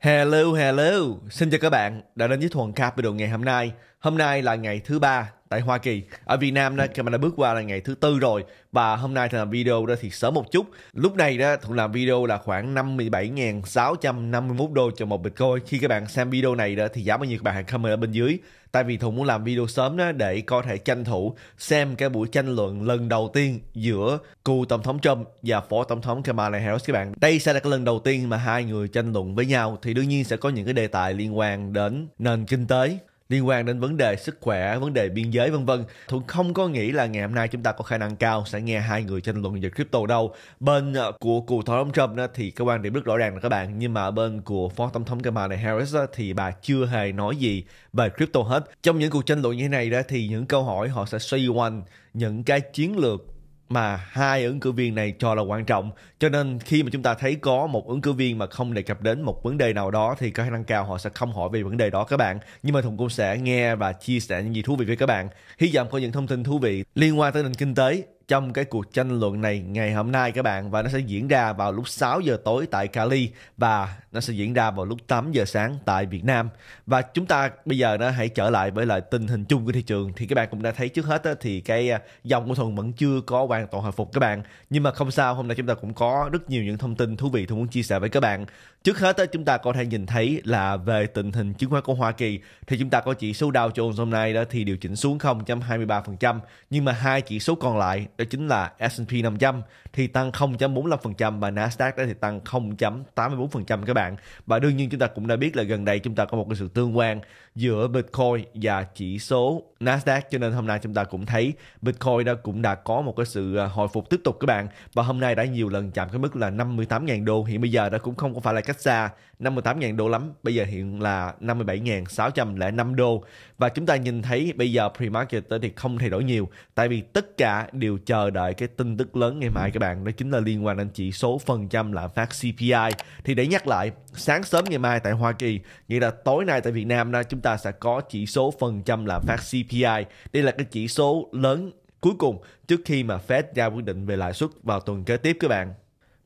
Hello, hello. Xin chào các bạn đã đến với Thuần Capital ngày hôm nay. Hôm nay là ngày thứ ba tại Hoa Kỳ. Ở Việt Nam đó, Cameron đã bước qua là ngày thứ tư rồi và hôm nay thằng làm video đó thì sớm một chút. Lúc này đó Thuận làm video là khoảng 57.651 đô cho một Bitcoin. Khi các bạn xem video này đó thì giá bao nhiêu các bạn hãy comment ở bên dưới. Tại vì thùng muốn làm video sớm đó để có thể tranh thủ xem cái buổi tranh luận lần đầu tiên giữa cựu Tổng thống Trump và Phó Tổng thống Kamala Harris các bạn. Đây sẽ là cái lần đầu tiên mà hai người tranh luận với nhau thì đương nhiên sẽ có những cái đề tài liên quan đến nền kinh tế liên quan đến vấn đề sức khỏe, vấn đề biên giới vân vân. Thuận không có nghĩ là ngày hôm nay chúng ta có khả năng cao sẽ nghe hai người tranh luận về crypto đâu. Bên ờ, của cựu Tổng thống Trump thì cái quan điểm rất rõ ràng là các bạn, nhưng mà bên của Phó Tổng thống Kamala Harris thì bà chưa hề nói gì về crypto hết. Trong những cuộc tranh luận như thế này đó thì những câu hỏi họ sẽ xoay quanh những cái chiến lược mà hai ứng cử viên này cho là quan trọng cho nên khi mà chúng ta thấy có một ứng cử viên mà không đề cập đến một vấn đề nào đó thì có khả năng cao họ sẽ không hỏi về vấn đề đó các bạn nhưng mà thùng cũng sẽ nghe và chia sẻ những gì thú vị với các bạn hy vọng có những thông tin thú vị liên quan tới nền kinh tế trong cái cuộc tranh luận này ngày hôm nay các bạn và nó sẽ diễn ra vào lúc 6 giờ tối tại Cali và nó sẽ diễn ra vào lúc 8 giờ sáng tại Việt Nam. Và chúng ta bây giờ nó hãy trở lại với lại tình hình chung của thị trường thì các bạn cũng đã thấy trước hết á, thì cái à, dòng của Thuận vẫn chưa có hoàn toàn hồi phục các bạn. Nhưng mà không sao, hôm nay chúng ta cũng có rất nhiều những thông tin thú vị Thuận muốn chia sẻ với các bạn. Trước hết á, chúng ta có thể nhìn thấy là về tình hình chứng khoán của Hoa Kỳ thì chúng ta có chỉ số Dow Jones hôm nay đó thì điều chỉnh xuống 0.23% nhưng mà hai chỉ số còn lại đó chính là S&P 500 thì tăng 0.45% và Nasdaq đó thì tăng 0.84% các bạn. Và đương nhiên chúng ta cũng đã biết là gần đây chúng ta có một cái sự tương quan giữa Bitcoin và chỉ số Nasdaq cho nên hôm nay chúng ta cũng thấy Bitcoin đã cũng đã có một cái sự à, hồi phục tiếp tục các bạn và hôm nay đã nhiều lần chạm cái mức là 58.000 đô hiện bây giờ đã cũng không phải là cách xa 58.000 đô lắm bây giờ hiện là 57.605 đô và chúng ta nhìn thấy bây giờ pre-market thì không thay đổi nhiều tại vì tất cả đều chờ đợi cái tin tức lớn ngày mai các bạn đó chính là liên quan đến chỉ số phần trăm lạm phát CPI thì để nhắc lại sáng sớm ngày mai tại Hoa Kỳ nghĩa là tối nay tại Việt Nam đó chúng ta sẽ có chỉ số phần trăm lạm phát CPI CPI. Đây là cái chỉ số lớn cuối cùng trước khi mà Fed ra quyết định về lãi suất vào tuần kế tiếp các bạn.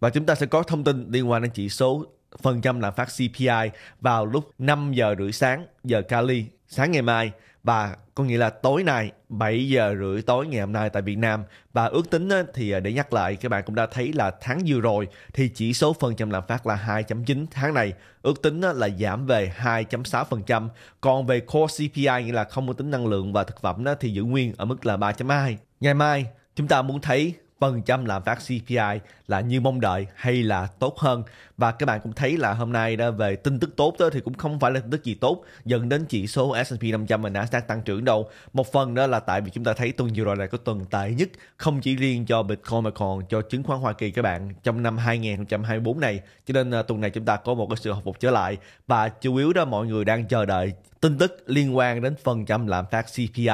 Và chúng ta sẽ có thông tin liên quan đến chỉ số phần trăm lạm phát CPI vào lúc 5 giờ rưỡi sáng giờ Cali sáng ngày mai và có nghĩa là tối nay 7 giờ rưỡi tối ngày hôm nay tại Việt Nam và ước tính thì à, để nhắc lại các bạn cũng đã thấy là tháng vừa rồi thì chỉ số phần trăm lạm phát là 2.9 tháng này ước tính là giảm về 2.6% còn về core CPI nghĩa là không có tính năng lượng và thực phẩm thì giữ nguyên ở mức là 3.2 ngày mai chúng ta muốn thấy phần trăm lạm phát CPI là như mong đợi hay là tốt hơn và các bạn cũng thấy là hôm nay đã về tin tức tốt đó thì cũng không phải là tin tức gì tốt dẫn đến chỉ số S&P 500 và Nasdaq tăng trưởng đâu một phần đó là tại vì chúng ta thấy tuần vừa rồi là có tuần tệ nhất không chỉ riêng cho Bitcoin mà còn cho chứng khoán Hoa Kỳ các bạn trong năm 2024 này cho nên à, tuần này chúng ta có một cái sự hồi phục trở lại và chủ yếu đó mọi người đang chờ đợi tin tức liên quan đến phần trăm lạm phát CPI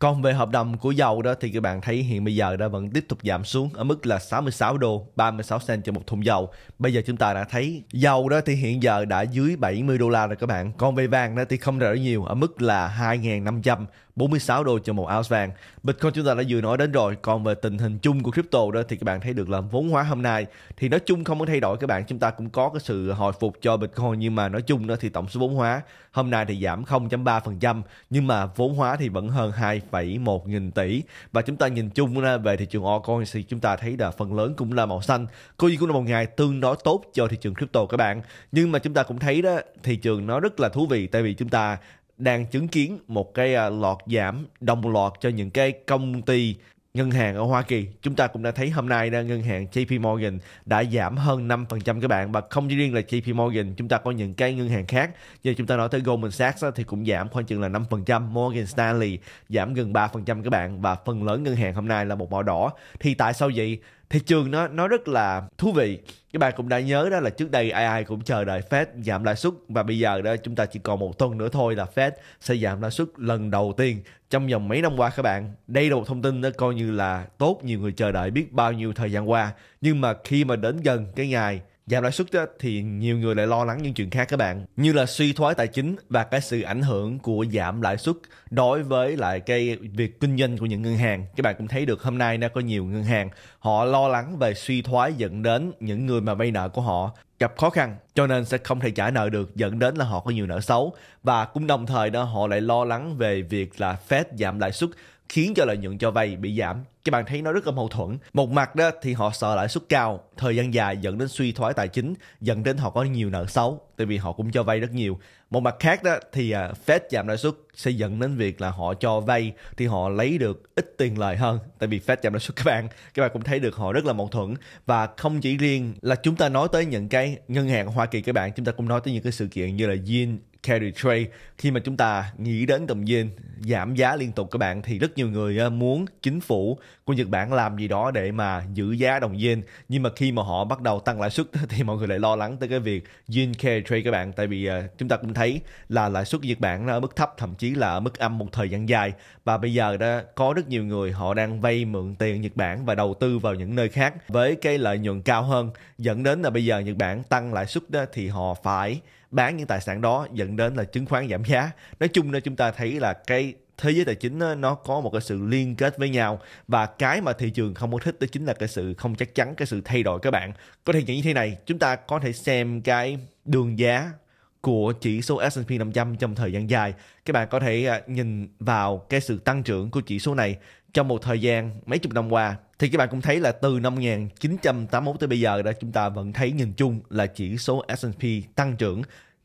còn về hợp đồng của dầu đó thì các bạn thấy hiện bây giờ đã vẫn tiếp tục giảm xuống ở mức là 66 đô 36 cent cho một thùng dầu. Bây giờ chúng ta đã thấy dầu đó thì hiện giờ đã dưới 70 đô la rồi các bạn. Còn về vàng đó thì không rẻ nhiều ở mức là 2.500 46 đô cho một ounce vàng. Bitcoin chúng ta đã vừa nói đến rồi. Còn về tình hình chung của crypto đó thì các bạn thấy được là vốn hóa hôm nay thì nói chung không có thay đổi các bạn. Chúng ta cũng có cái sự hồi phục cho Bitcoin nhưng mà nói chung đó thì tổng số vốn hóa hôm nay thì giảm 0.3% nhưng mà vốn hóa thì vẫn hơn 2,1 nghìn tỷ. Và chúng ta nhìn chung về thị trường altcoin thì chúng ta thấy là phần lớn cũng là màu xanh. Coi cũng là một ngày tương đối tốt cho thị trường crypto các bạn. Nhưng mà chúng ta cũng thấy đó thị trường nó rất là thú vị tại vì chúng ta đang chứng kiến một cái à, lọt giảm đồng loạt cho những cái công ty ngân hàng ở Hoa Kỳ. Chúng ta cũng đã thấy hôm nay ngân hàng JP Morgan đã giảm hơn 5% các bạn và không chỉ riêng là JP Morgan, chúng ta có những cái ngân hàng khác. Giờ chúng ta nói tới Goldman Sachs thì cũng giảm khoảng chừng là 5%, Morgan Stanley giảm gần 3% các bạn và phần lớn ngân hàng hôm nay là một màu đỏ. Thì tại sao vậy? thị trường nó nó rất là thú vị các bạn cũng đã nhớ đó là trước đây ai ai cũng chờ đợi Fed giảm lãi suất và bây giờ đó chúng ta chỉ còn một tuần nữa thôi là Fed sẽ giảm lãi suất lần đầu tiên trong vòng mấy năm qua các bạn đây là một thông tin nó coi như là tốt nhiều người chờ đợi biết bao nhiêu thời gian qua nhưng mà khi mà đến gần cái ngày Giảm lãi suất thì nhiều người lại lo lắng những chuyện khác các bạn, như là suy thoái tài chính và cái sự ảnh hưởng của giảm lãi suất đối với lại cái việc kinh doanh của những ngân hàng. Các bạn cũng thấy được hôm nay nó có nhiều ngân hàng họ lo lắng về suy thoái dẫn đến những người mà vay nợ của họ gặp khó khăn cho nên sẽ không thể trả nợ được dẫn đến là họ có nhiều nợ xấu và cũng đồng thời đó họ lại lo lắng về việc là Fed giảm lãi suất khiến cho lợi nhuận cho vay bị giảm các bạn thấy nó rất là mâu thuẫn một mặt đó thì họ sợ lãi suất cao thời gian dài dẫn đến suy thoái tài chính dẫn đến họ có nhiều nợ xấu tại vì họ cũng cho vay rất nhiều một mặt khác đó thì à, Fed giảm lãi suất sẽ dẫn đến việc là họ cho vay thì họ lấy được ít tiền lời hơn tại vì Fed giảm lãi suất các bạn các bạn cũng thấy được họ rất là mâu thuẫn và không chỉ riêng là chúng ta nói tới những cái ngân hàng Hoa Kỳ các bạn chúng ta cũng nói tới những cái sự kiện như là Yin carry trade khi mà chúng ta nghĩ đến đồng yên giảm giá liên tục các bạn thì rất nhiều người à, muốn chính phủ của Nhật Bản làm gì đó để mà giữ giá đồng yen nhưng mà khi mà họ bắt đầu tăng lãi suất thì mọi người lại lo lắng tới cái việc yen carry trade các bạn tại vì uh, chúng ta cũng thấy là lãi suất Nhật Bản nó ở mức thấp thậm chí là ở mức âm một thời gian dài và bây giờ đã có rất nhiều người họ đang vay mượn tiền Nhật Bản và đầu tư vào những nơi khác với cái lợi nhuận cao hơn dẫn đến là bây giờ Nhật Bản tăng lãi suất thì họ phải bán những tài sản đó dẫn đến là chứng khoán giảm giá nói chung là chúng ta thấy là cái thế giới tài chính nó có một cái sự liên kết với nhau và cái mà thị trường không có thích đó chính là cái sự không chắc chắn cái sự thay đổi các bạn có thể nhận như thế này chúng ta có thể xem cái đường giá của chỉ số S&P 500 trong thời gian dài. Các bạn có thể à, nhìn vào cái sự tăng trưởng của chỉ số này trong một thời gian mấy chục năm qua thì các bạn cũng thấy là từ năm 1981 tới bây giờ đó chúng ta vẫn thấy nhìn chung là chỉ số S&P tăng trưởng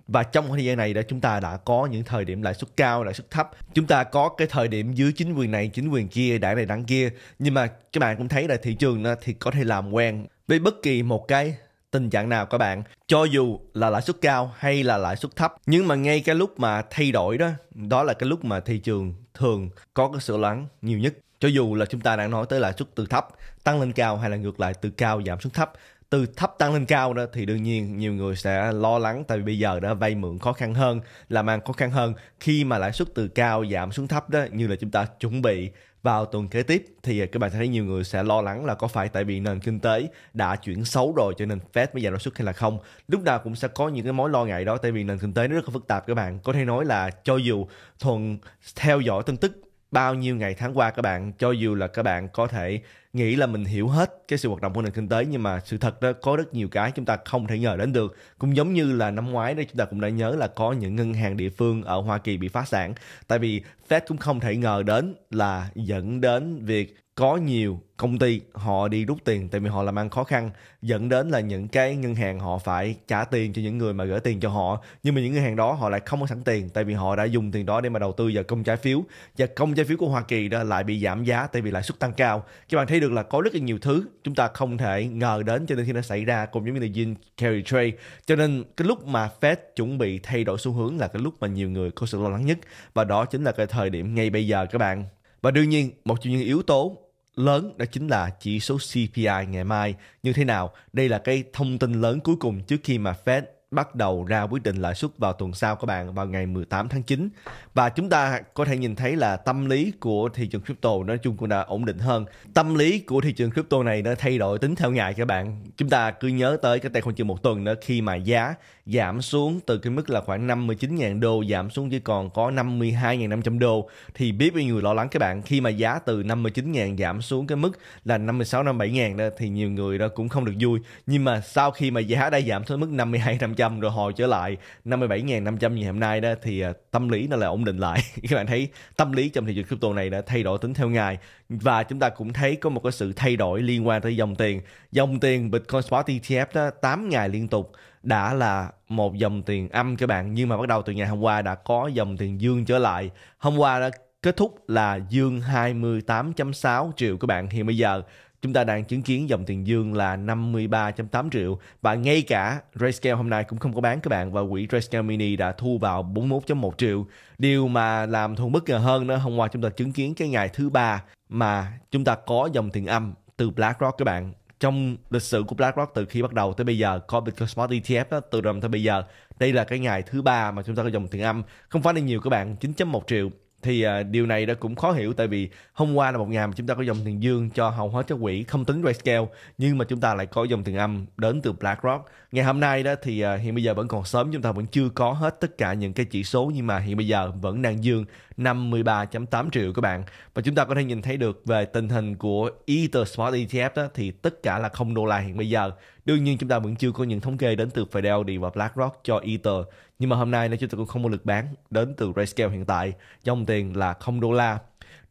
và trong thời gian này đã chúng ta đã có những thời điểm lãi suất cao lãi suất thấp chúng ta có cái thời điểm dưới chính quyền này chính quyền kia đảng này đảng kia nhưng mà các bạn cũng thấy là thị trường thì có thể làm quen với bất kỳ một cái tình trạng nào các bạn cho dù là lãi suất cao hay là lãi suất thấp nhưng mà ngay cái lúc mà thay đổi đó đó là cái lúc mà thị trường thường có cái sự lắng nhiều nhất cho dù là chúng ta đang nói tới lãi suất từ thấp tăng lên cao hay là ngược lại từ cao giảm xuống thấp từ thấp tăng lên cao đó thì đương nhiên nhiều người sẽ lo lắng tại vì bây giờ đã vay mượn khó khăn hơn làm ăn khó khăn hơn khi mà lãi suất từ cao giảm xuống thấp đó như là chúng ta chuẩn bị vào tuần kế tiếp thì các bạn thấy nhiều người sẽ lo lắng là có phải tại vì nền kinh tế đã chuyển xấu rồi cho nên Fed mới giảm lãi suất hay là không. Lúc nào cũng sẽ có những cái mối lo ngại đó tại vì nền kinh tế nó rất là phức tạp các bạn. Có thể nói là cho dù thuần theo dõi tin tức bao nhiêu ngày tháng qua các bạn cho dù là các bạn có thể nghĩ là mình hiểu hết cái sự hoạt động của nền kinh tế nhưng mà sự thật đó có rất nhiều cái chúng ta không thể ngờ đến được cũng giống như là năm ngoái đó chúng ta cũng đã nhớ là có những ngân hàng địa phương ở Hoa Kỳ bị phá sản tại vì Fed cũng không thể ngờ đến là dẫn đến việc có nhiều công ty họ đi rút tiền tại vì họ làm ăn khó khăn dẫn đến là những cái ngân hàng họ phải trả tiền cho những người mà gửi tiền cho họ nhưng mà những ngân hàng đó họ lại không có sẵn tiền tại vì họ đã dùng tiền đó để mà đầu tư vào công trái phiếu và công trái phiếu của Hoa Kỳ đó lại bị giảm giá tại vì lãi suất tăng cao các bạn thấy được là có rất là nhiều thứ chúng ta không thể ngờ đến cho nên khi nó xảy ra cùng giống như là Jim Carrey trade cho nên cái lúc mà Fed chuẩn bị thay đổi xu hướng là cái lúc mà nhiều người có sự lo lắng nhất và đó chính là cái thời điểm ngay bây giờ các bạn và đương nhiên một trong những yếu tố lớn đó chính là chỉ số CPI ngày mai như thế nào. Đây là cái thông tin lớn cuối cùng trước khi mà Fed bắt đầu ra quyết định lãi suất vào tuần sau các bạn vào ngày 18 tháng 9 và chúng ta có thể nhìn thấy là tâm lý của thị trường crypto nói chung cũng đã ổn định hơn tâm lý của thị trường crypto này nó thay đổi tính theo ngày các bạn chúng ta cứ nhớ tới cái tài khoản trường một tuần nữa khi mà giá giảm xuống từ cái mức là khoảng 59.000 đô giảm xuống chỉ còn có 52.500 đô thì biết bao nhiêu lo lắng các bạn khi mà giá từ 59.000 giảm xuống cái mức là 56 57.000 đó thì nhiều người đó cũng không được vui nhưng mà sau khi mà giá đã giảm xuống mức 52 500 500 rồi hồi trở lại 57.500 như hôm nay đó thì à, tâm lý nó là ổn định lại các bạn thấy tâm lý trong thị trường crypto này đã thay đổi tính theo ngày và chúng ta cũng thấy có một cái sự thay đổi liên quan tới dòng tiền dòng tiền Bitcoin Spot ETF đó 8 ngày liên tục đã là một dòng tiền âm các bạn nhưng mà bắt đầu từ ngày hôm qua đã có dòng tiền dương trở lại hôm qua đã kết thúc là dương 28.6 triệu các bạn thì bây giờ Chúng ta đang chứng kiến dòng tiền dương là 53.8 triệu và ngay cả Grayscale hôm nay cũng không có bán các bạn và quỹ Grayscale Mini đã thu vào 41.1 triệu. Điều mà làm thuận bất ngờ hơn nữa hôm qua chúng ta chứng kiến cái ngày thứ ba mà chúng ta có dòng tiền âm từ BlackRock các bạn trong lịch sử của BlackRock từ khi bắt đầu tới bây giờ có Bitcoin Smart ETF đó, từ đầu tới bây giờ đây là cái ngày thứ ba mà chúng ta có dòng tiền âm không phải là nhiều các bạn 9.1 triệu thì à, điều này đã cũng khó hiểu tại vì hôm qua là một ngày mà chúng ta có dòng tiền dương cho hầu hết các quỹ không tính grayscale nhưng mà chúng ta lại có dòng tiền âm đến từ BlackRock ngày hôm nay đó thì à, hiện bây giờ vẫn còn sớm chúng ta vẫn chưa có hết tất cả những cái chỉ số nhưng mà hiện bây giờ vẫn đang dương 53.8 triệu các bạn và chúng ta có thể nhìn thấy được về tình hình của Ether Smart ETF đó thì tất cả là không đô la hiện bây giờ Đương nhiên chúng ta vẫn chưa có những thống kê đến từ Fidelity và BlackRock cho Ether, nhưng mà hôm nay nó chúng ta cũng không có lực bán đến từ RayScale hiện tại, dòng tiền là không đô la.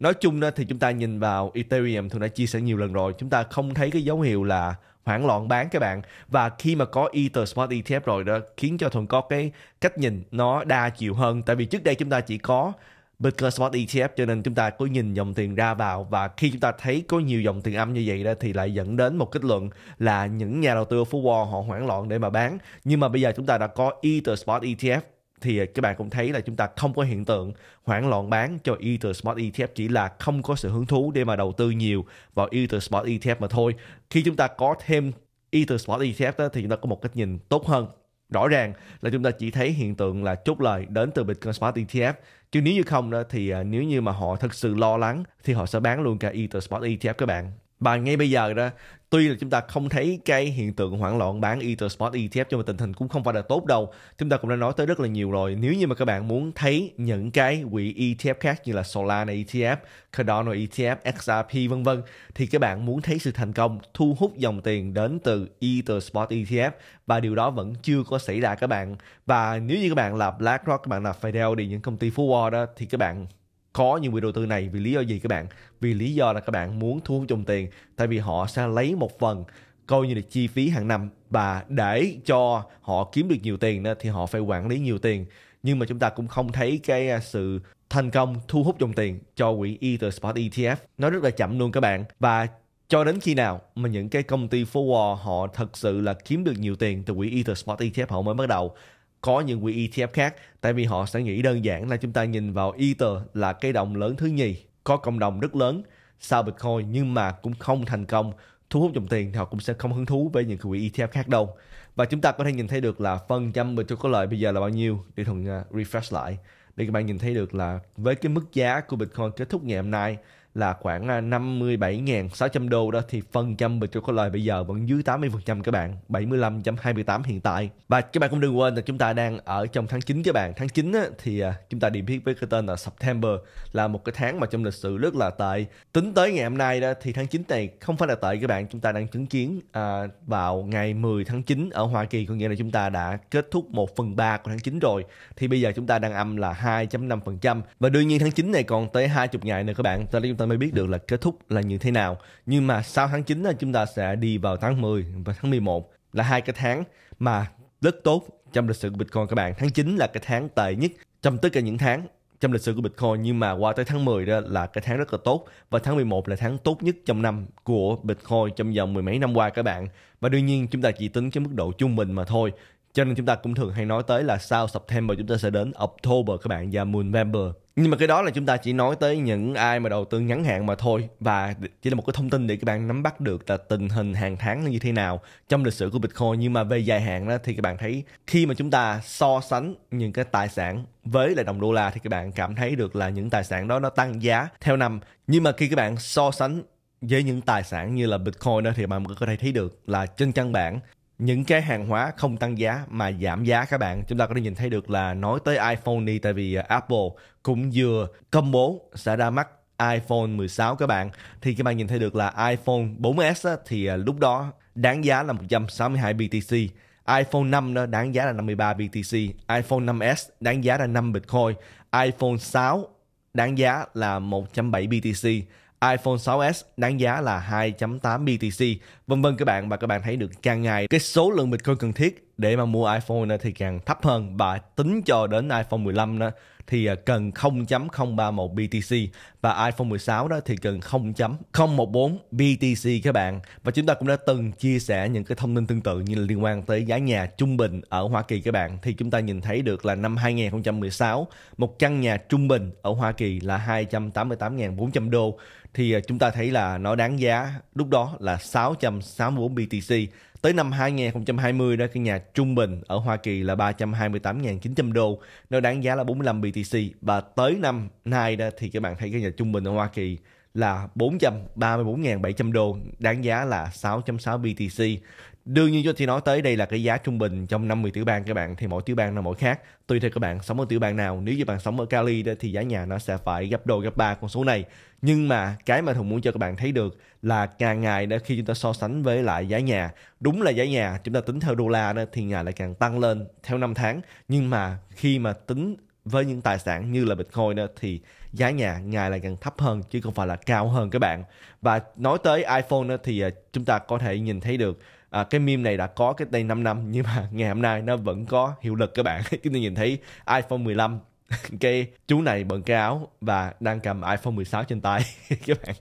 Nói chung thì chúng ta nhìn vào Ethereum thường đã chia sẻ nhiều lần rồi, chúng ta không thấy cái dấu hiệu là hoảng loạn bán các bạn và khi mà có Ether Smart ETF rồi đó khiến cho thuần có cái cách nhìn nó đa chiều hơn tại vì trước đây chúng ta chỉ có Bitcoin Spot e ETF cho nên chúng ta cứ nhìn dòng tiền ra vào và khi chúng ta thấy có nhiều dòng tiền âm như vậy đó thì lại dẫn đến một kết luận là những nhà đầu tư ở Wall họ hoảng loạn để mà bán. Nhưng mà bây giờ chúng ta đã có Ether Spot ETF thì các bạn cũng thấy là chúng ta không có hiện tượng hoảng loạn bán cho Ether Spot ETF chỉ là không có sự hứng thú để mà đầu tư nhiều vào Ether Spot ETF mà thôi. Khi chúng ta có thêm Ether Spot ETF đó, thì chúng ta có một cách nhìn tốt hơn rõ ràng là chúng ta chỉ thấy hiện tượng là chốt lời đến từ Bitcoin Spot ETF chứ nếu như không đó thì à, nếu như mà họ thực sự lo lắng thì họ sẽ bán luôn cả Ether Spot ETF các bạn và ngay bây giờ đó tuy là chúng ta không thấy cái hiện tượng hoảng loạn bán Ether Spot ETF nhưng mà tình hình cũng không phải là tốt đâu. Chúng ta cũng đã nói tới rất là nhiều rồi. Nếu như mà các bạn muốn thấy những cái quỹ ETF khác như là Solana ETF, Cardano ETF, XRP vân vân thì các bạn muốn thấy sự thành công thu hút dòng tiền đến từ Ether Spot ETF và điều đó vẫn chưa có xảy ra các bạn. Và nếu như các bạn là BlackRock, các bạn là Fidelity, những công ty phú đó thì các bạn có những quỹ đầu tư này vì lý do gì các bạn vì lý do là các bạn muốn thu hút dòng tiền tại vì họ sẽ lấy một phần coi như là chi phí hàng năm và để cho họ kiếm được nhiều tiền thì họ phải quản lý nhiều tiền nhưng mà chúng ta cũng không thấy cái à, sự thành công thu hút dòng tiền cho quỹ Ether ETF nó rất là chậm luôn các bạn và cho đến khi nào mà những cái công ty forward họ thật sự là kiếm được nhiều tiền từ quỹ Ether ETF họ mới bắt đầu có những quỹ ETF khác tại vì họ sẽ nghĩ đơn giản là chúng ta nhìn vào Ether là cây đồng lớn thứ nhì có cộng đồng rất lớn sau Bitcoin nhưng mà cũng không thành công thu hút dòng tiền thì họ cũng sẽ không hứng thú với những quỹ ETF khác đâu và chúng ta có thể nhìn thấy được là phần trăm mình cho có lợi bây giờ là bao nhiêu để thuận à, refresh lại để các bạn nhìn thấy được là với cái mức giá của Bitcoin kết thúc ngày hôm nay là khoảng 57.600 à, đô đó thì phần trăm Bitcoin bây giờ vẫn dưới 80% các bạn 75.28 hiện tại và các bạn cũng đừng quên là chúng ta đang ở trong tháng 9 các bạn tháng 9 á, thì à, chúng ta điểm biết với cái tên là September là một cái tháng mà trong lịch sử rất là tệ tính tới ngày hôm nay đó thì tháng 9 này không phải là tệ các bạn chúng ta đang chứng kiến à, vào ngày 10 tháng 9 ở Hoa Kỳ có nghĩa là chúng ta đã kết thúc 1 phần 3 của tháng 9 rồi thì bây giờ chúng ta đang âm là 2.5% và đương nhiên tháng 9 này còn tới 20 ngày nữa các bạn cho nên chúng ta ta mới biết được là kết thúc là như thế nào. Nhưng mà sau tháng 9 là chúng ta sẽ đi vào tháng 10 và tháng 11 là hai cái tháng mà rất tốt trong lịch sử của Bitcoin các bạn. Tháng 9 là cái tháng tệ nhất trong tất cả những tháng trong lịch sử của Bitcoin nhưng mà qua tới tháng 10 đó là cái tháng rất là tốt và tháng 11 là tháng tốt nhất trong năm của Bitcoin trong vòng mười mấy năm qua các bạn. Và đương nhiên chúng ta chỉ tính cái mức độ trung bình mà thôi. Cho nên chúng ta cũng thường hay nói tới là sau September chúng ta sẽ đến October các bạn và November nhưng mà cái đó là chúng ta chỉ nói tới những ai mà đầu tư ngắn hạn mà thôi và chỉ là một cái thông tin để các bạn nắm bắt được là tình hình hàng tháng nó như thế nào trong lịch sử của Bitcoin nhưng mà về dài hạn đó thì các bạn thấy khi mà chúng ta so sánh những cái tài sản với lại đồng đô la thì các bạn cảm thấy được là những tài sản đó nó tăng giá theo năm nhưng mà khi các bạn so sánh với những tài sản như là Bitcoin đó thì bạn có thể thấy được là trên căn bản những cái hàng hóa không tăng giá mà giảm giá các bạn chúng ta có thể nhìn thấy được là nói tới iPhone đi tại vì à, Apple cũng vừa công bố sẽ ra mắt iPhone 16 các bạn thì các bạn nhìn thấy được là iPhone 4S á, thì à, lúc đó đáng giá là 162 BTC iPhone 5 đó đáng giá là 53 BTC iPhone 5S đáng giá là 5 Bitcoin iPhone 6 đáng giá là 107 BTC iPhone 6s đáng giá là 2.8 BTC vân vân các bạn và các bạn thấy được càng ngày cái số lượng Bitcoin cần thiết để mà mua iPhone thì càng thấp hơn và tính cho đến iPhone 15 à, đó thì cần 0.031 BTC và iPhone 16 đó thì cần 0.014 BTC các bạn. Và chúng ta cũng đã từng chia sẻ những cái thông tin tương tự như là liên quan tới giá nhà trung bình ở Hoa Kỳ các bạn thì chúng ta nhìn thấy được là năm 2016 một căn nhà trung bình ở Hoa Kỳ là 288.400 đô thì à, chúng ta thấy là nó đáng giá lúc đó là 664 BTC Tới năm 2020 đó, căn nhà trung bình ở Hoa Kỳ là 328.900 đô, nó đáng giá là 45 BTC. Và tới năm nay đó thì các bạn thấy cái nhà trung bình ở Hoa Kỳ là 434.700 đô, đáng giá là 6.6 BTC đương nhiên thì nói tới đây là cái giá trung bình trong 50 tiểu bang các bạn thì mỗi tiểu bang là mỗi khác tùy theo các bạn sống ở tiểu bang nào nếu như bạn sống ở Cali đó, thì giá nhà nó sẽ phải gấp đôi gấp ba con số này nhưng mà cái mà thùng muốn cho các bạn thấy được là càng ngày đó khi chúng ta so sánh với lại giá nhà đúng là giá nhà chúng ta tính theo đô la đó thì nhà lại càng tăng lên theo năm tháng nhưng mà khi mà tính với những tài sản như là Bitcoin đó, thì giá nhà ngày lại càng thấp hơn chứ không phải là cao hơn các bạn. Và nói tới iPhone đó, thì à, chúng ta có thể nhìn thấy được à, cái meme này đã có cái đây 5 năm nhưng mà ngày hôm nay nó vẫn có hiệu lực các bạn chúng ta nhìn thấy iPhone 15 cái chú này bận cái áo và đang cầm iPhone 16 trên tay các bạn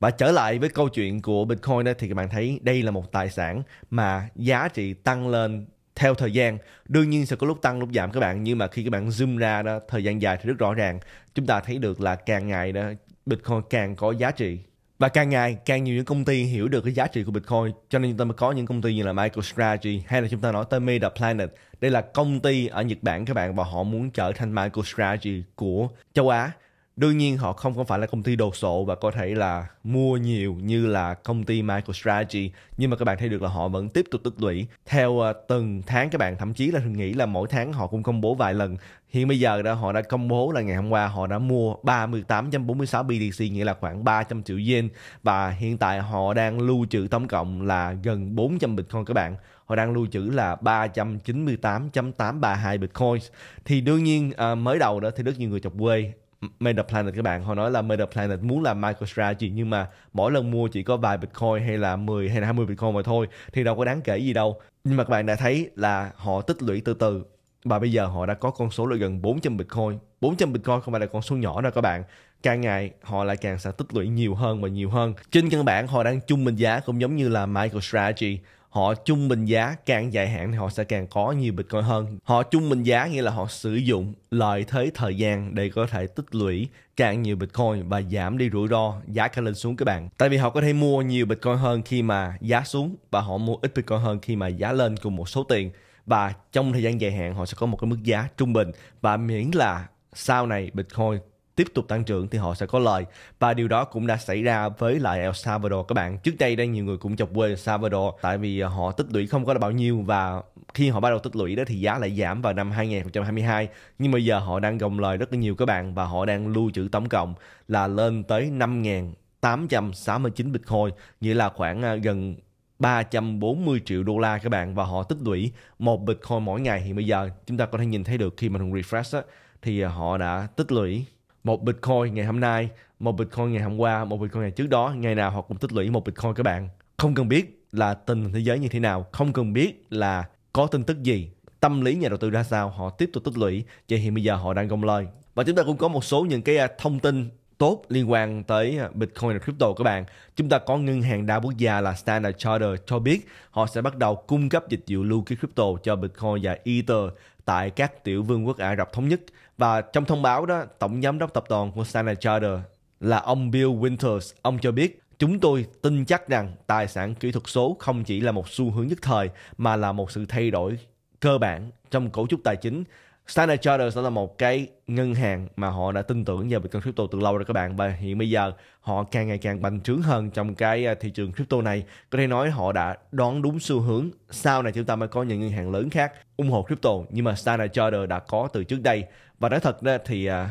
và trở lại với câu chuyện của Bitcoin đó, thì các bạn thấy đây là một tài sản mà giá trị tăng lên theo thời gian đương nhiên sẽ có lúc tăng lúc giảm các bạn nhưng mà khi các bạn zoom ra đó thời gian dài thì rất rõ ràng chúng ta thấy được là càng ngày đó Bitcoin càng có giá trị và càng ngày càng nhiều những công ty hiểu được cái giá trị của Bitcoin cho nên chúng ta mới có những công ty như là MicroStrategy hay là chúng ta nói tới Meta Planet. Đây là công ty ở Nhật Bản các bạn và họ muốn trở thành MicroStrategy của châu Á đương nhiên họ không không phải là công ty đồ sộ và có thể là mua nhiều như là công ty MicroStrategy nhưng mà các bạn thấy được là họ vẫn tiếp tục tích lũy theo ờ, từng tháng các bạn thậm chí là thường nghĩ là mỗi tháng họ cũng công bố vài lần hiện bây giờ đã họ đã công bố là ngày hôm qua họ đã mua 38.46 BTC nghĩa là khoảng 300 triệu yen và hiện tại họ đang lưu trữ tổng cộng là gần 400 Bitcoin các bạn họ đang lưu trữ là 398.832 Bitcoin thì đương nhiên ờ, mới đầu đó thì rất nhiều người chọc quê the Planet các bạn họ nói là the Planet muốn làm MicroStrategy nhưng mà mỗi lần mua chỉ có vài Bitcoin hay là 10 hay là 20 Bitcoin mà thôi thì đâu có đáng kể gì đâu nhưng mà các bạn đã thấy là họ tích lũy từ từ và bây giờ họ đã có con số là gần 400 Bitcoin 400 Bitcoin không phải là con số nhỏ đâu các bạn càng ngày họ lại càng sẽ tích lũy nhiều hơn và nhiều hơn trên căn bản họ đang chung mệnh giá cũng giống như là MicroStrategy họ trung bình giá càng dài hạn thì họ sẽ càng có nhiều bitcoin hơn họ trung bình giá nghĩa là họ sử dụng lợi thế thời gian để có thể tích lũy càng nhiều bitcoin và giảm đi rủi ro giá càng lên xuống các bạn tại vì họ có thể mua nhiều bitcoin hơn khi mà giá xuống và họ mua ít bitcoin hơn khi mà giá lên cùng một số tiền và trong thời gian dài hạn họ sẽ có một cái mức giá trung bình và miễn là sau này bitcoin tiếp tục tăng trưởng thì họ sẽ có lời và điều đó cũng đã xảy ra với lại El Salvador các bạn trước đây đây nhiều người cũng chọc quê El Salvador tại vì họ tích lũy không có bao nhiêu và khi họ bắt đầu tích lũy đó thì giá lại giảm vào năm 2022 nhưng bây giờ họ đang gồng lời rất là nhiều các bạn và họ đang lưu trữ tổng cộng là lên tới 5.869 Bitcoin nghĩa là khoảng à, gần 340 triệu đô la các bạn và họ tích lũy một Bitcoin mỗi ngày thì bây giờ chúng ta có thể nhìn thấy được khi mình refresh á, thì họ đã tích lũy một Bitcoin ngày hôm nay, một Bitcoin ngày hôm qua, một Bitcoin ngày trước đó, ngày nào họ cũng tích lũy một Bitcoin các bạn. Không cần biết là tình hình thế giới như thế nào, không cần biết là có tin tức gì, tâm lý nhà đầu tư ra sao, họ tiếp tục tích lũy. Vậy thì bây giờ họ đang gom lời. Và chúng ta cũng có một số những cái à, thông tin tốt liên quan tới à, Bitcoin và crypto các bạn. Chúng ta có ngân hàng đa quốc gia là Standard Charter cho biết họ sẽ bắt đầu cung cấp dịch vụ lưu ký crypto cho Bitcoin và Ether tại các tiểu vương quốc Ả Rập Thống Nhất. Và trong thông báo đó, Tổng Giám đốc Tập đoàn của Standard Charter là ông Bill Winters, ông cho biết Chúng tôi tin chắc rằng tài sản kỹ thuật số không chỉ là một xu hướng nhất thời mà là một sự thay đổi cơ bản trong cấu trúc tài chính Standard Chartered đó là một cái ngân hàng mà họ đã tin tưởng vào Bitcoin crypto từ lâu rồi các bạn và hiện bây giờ họ càng ngày càng bành trướng hơn trong cái à, thị trường crypto này. Có thể nói họ đã đoán đúng xu hướng. Sau này chúng ta mới có những ngân hàng lớn khác ủng hộ crypto nhưng mà Standard Chartered đã có từ trước đây. Và nói thật ra thì à,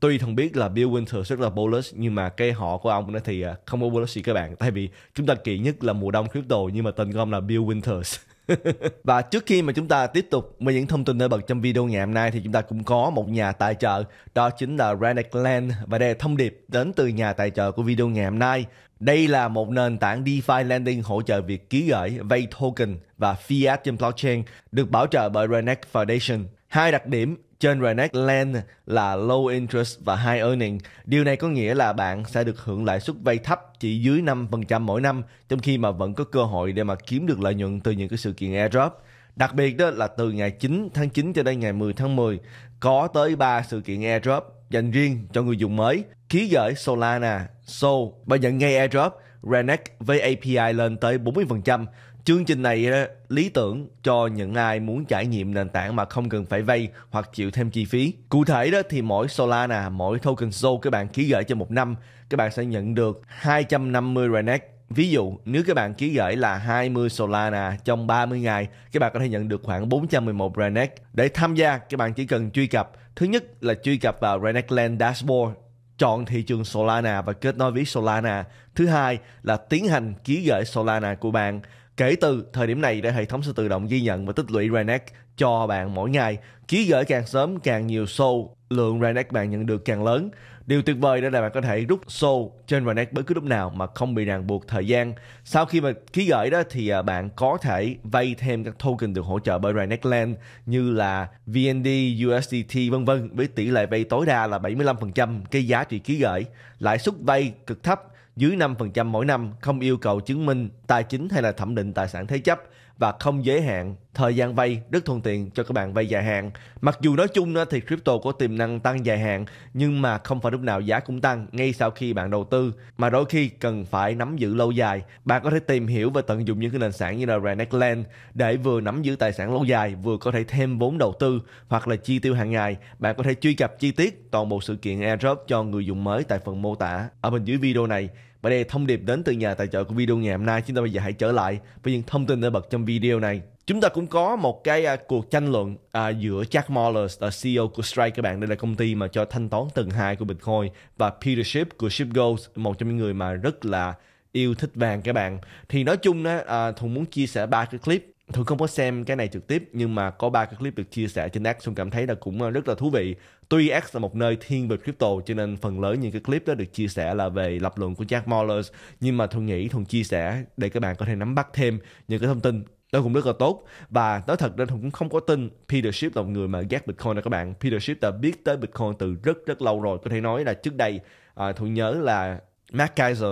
tuy thằng biết là Bill Winter rất là bullish nhưng mà cái họ của ông nó thì à, không có bullish gì các bạn tại vì chúng ta kỳ nhất là mùa đông crypto nhưng mà tên của ông là Bill Winters và trước khi mà chúng ta tiếp tục với những thông tin nổi bật trong video ngày hôm nay thì chúng ta cũng có một nhà tài trợ đó chính là Radic Land và đây là thông điệp đến từ nhà tài trợ của video ngày hôm nay. Đây là một nền tảng DeFi Lending hỗ trợ việc ký gửi, vay token và fiat trên blockchain được bảo trợ bởi Renek Foundation. Hai đặc điểm trên Renex Land là low interest và high earning. Điều này có nghĩa là bạn sẽ được hưởng lãi suất vay thấp chỉ dưới 5% mỗi năm trong khi mà vẫn có cơ hội để mà kiếm được lợi nhuận từ những cái sự kiện airdrop. Đặc biệt đó là từ ngày 9 tháng 9 cho đến ngày 10 tháng 10 có tới 3 sự kiện airdrop dành riêng cho người dùng mới. Ký gửi Solana, Sol và nhận ngay airdrop Renex với API lên tới 40%. Chương trình này lý tưởng cho những ai muốn trải nghiệm nền tảng mà không cần phải vay hoặc chịu thêm chi phí. Cụ thể đó thì mỗi Solana, mỗi token Sol các bạn ký gửi cho một năm, các bạn sẽ nhận được 250 Renex. Ví dụ, nếu các bạn ký gửi là 20 Solana trong 30 ngày, các bạn có thể nhận được khoảng 411 Renex. Để tham gia, các bạn chỉ cần truy cập. Thứ nhất là truy cập vào Renexland Dashboard chọn thị trường Solana và kết nối với Solana. Thứ hai là tiến hành ký gửi Solana của bạn Kể từ thời điểm này để hệ thống sẽ tự động ghi nhận và tích lũy Renek cho bạn mỗi ngày. Ký gửi càng sớm càng nhiều show, lượng Renek bạn nhận được càng lớn. Điều tuyệt vời đó là bạn có thể rút show trên Renek bất cứ lúc nào mà không bị ràng buộc thời gian. Sau khi mà ký gửi đó thì à, bạn có thể vay thêm các token được hỗ trợ bởi Renek Land như là VND, USDT vân vân với tỷ lệ vay tối đa là 75% cái giá trị ký gửi. Lãi suất vay cực thấp dưới 5% mỗi năm, không yêu cầu chứng minh tài chính hay là thẩm định tài sản thế chấp và không giới hạn thời gian vay rất thuận tiện cho các bạn vay dài hạn. Mặc dù nói chung thì crypto có tiềm năng tăng dài hạn nhưng mà không phải lúc nào giá cũng tăng ngay sau khi bạn đầu tư mà đôi khi cần phải nắm giữ lâu dài. Bạn có thể tìm hiểu và tận dụng những cái nền sản như là Renekland để vừa nắm giữ tài sản lâu dài vừa có thể thêm vốn đầu tư hoặc là chi tiêu hàng ngày. Bạn có thể truy cập chi tiết toàn bộ sự kiện airdrop cho người dùng mới tại phần mô tả ở bên dưới video này. Và đây là thông điệp đến từ nhà tài trợ của video ngày hôm nay. Chúng ta bây giờ hãy trở lại với những thông tin đã bật trong video này chúng ta cũng có một cái uh, cuộc tranh luận uh, giữa Jack Mollers là CEO của Strike các bạn đây là công ty mà cho thanh toán tầng hai của Bitcoin và Peter Schiff của Schiff Gold một trong những người mà rất là yêu thích vàng các bạn thì nói chung đó uh, à, thùng muốn chia sẻ ba cái clip thùng không có xem cái này trực tiếp nhưng mà có ba cái clip được chia sẻ trên X Thường cảm thấy là cũng rất là thú vị. Tuy X là một nơi thiên về crypto cho nên phần lớn những cái clip đó được chia sẻ là về lập luận của Jack Mollers nhưng mà thùng nghĩ thùng chia sẻ để các bạn có thể nắm bắt thêm những cái thông tin nó cũng rất là tốt và nói thật nên cũng không có tin Peter Schiff là một người mà ghét Bitcoin nè các bạn Peter Schiff đã biết tới Bitcoin từ rất rất lâu rồi có thể nói là trước đây à, tôi nhớ là Mark Kaiser